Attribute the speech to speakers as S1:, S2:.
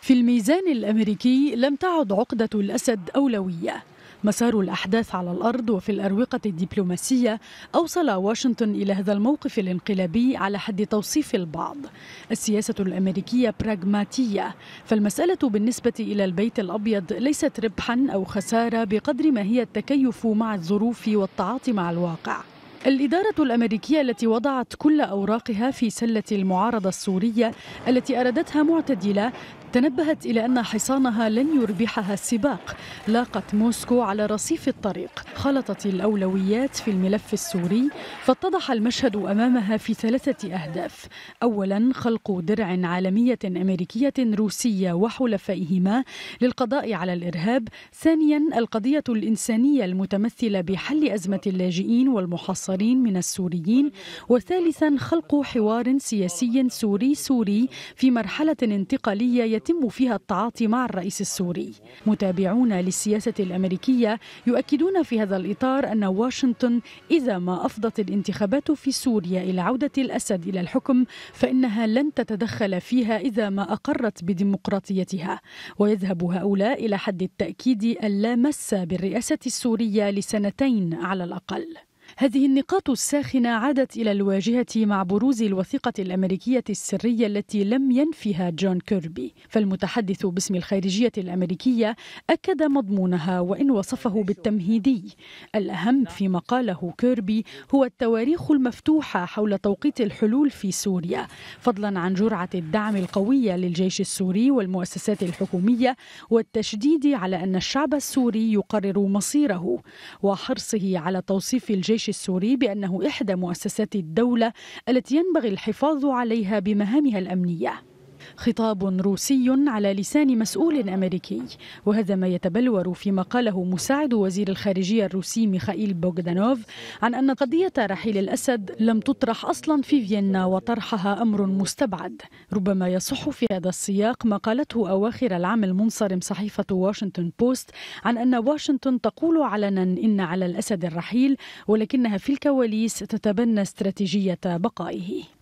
S1: في الميزان الامريكي لم تعد عقده الاسد اولويه مسار الاحداث على الارض وفي الاروقه الدبلوماسيه اوصل واشنطن الى هذا الموقف الانقلابي على حد توصيف البعض السياسه الامريكيه براغماتيه فالمساله بالنسبه الى البيت الابيض ليست ربحا او خساره بقدر ما هي التكيف مع الظروف والتعاطي مع الواقع الإدارة الأمريكية التي وضعت كل أوراقها في سلة المعارضة السورية التي أرادتها معتدلة تنبهت إلى أن حصانها لن يربحها السباق لاقت موسكو على رصيف الطريق خلطت الأولويات في الملف السوري فاتضح المشهد أمامها في ثلاثة أهداف أولا خلق درع عالمية أمريكية روسية وحلفائهما للقضاء على الإرهاب ثانيا القضية الإنسانية المتمثلة بحل أزمة اللاجئين والمحاصرين من السوريين وثالثا خلق حوار سياسي سوري سوري في مرحلة انتقالية يتم فيها التعاطي مع الرئيس السوري متابعون للسياسة الأمريكية يؤكدون في هذا الإطار أن واشنطن إذا ما أفضت الانتخابات في سوريا إلى عودة الأسد إلى الحكم فإنها لن تتدخل فيها إذا ما أقرت بديمقراطيتها ويذهب هؤلاء إلى حد التأكيد أن لا مس بالرئاسة السورية لسنتين على الأقل هذه النقاط الساخنة عادت إلى الواجهة مع بروز الوثيقة الأمريكية السرية التي لم ينفها جون كيربي فالمتحدث باسم الخارجية الأمريكية أكد مضمونها وإن وصفه بالتمهيدي الأهم فيما قاله كيربي هو التواريخ المفتوحة حول توقيت الحلول في سوريا فضلا عن جرعة الدعم القوية للجيش السوري والمؤسسات الحكومية والتشديد على أن الشعب السوري يقرر مصيره وحرصه على توصيف الجيش الجيش السوري بأنه إحدى مؤسسات الدولة التي ينبغي الحفاظ عليها بمهامها الأمنية خطاب روسي على لسان مسؤول أمريكي وهذا ما يتبلور فيما قاله مساعد وزير الخارجية الروسي ميخائيل بوغدانوف عن أن قضية رحيل الأسد لم تطرح أصلا في فيينا وطرحها أمر مستبعد ربما يصح في هذا السياق ما قالته أواخر العام المنصرم صحيفة واشنطن بوست عن أن واشنطن تقول علنا إن على الأسد الرحيل ولكنها في الكواليس تتبنى استراتيجية بقائه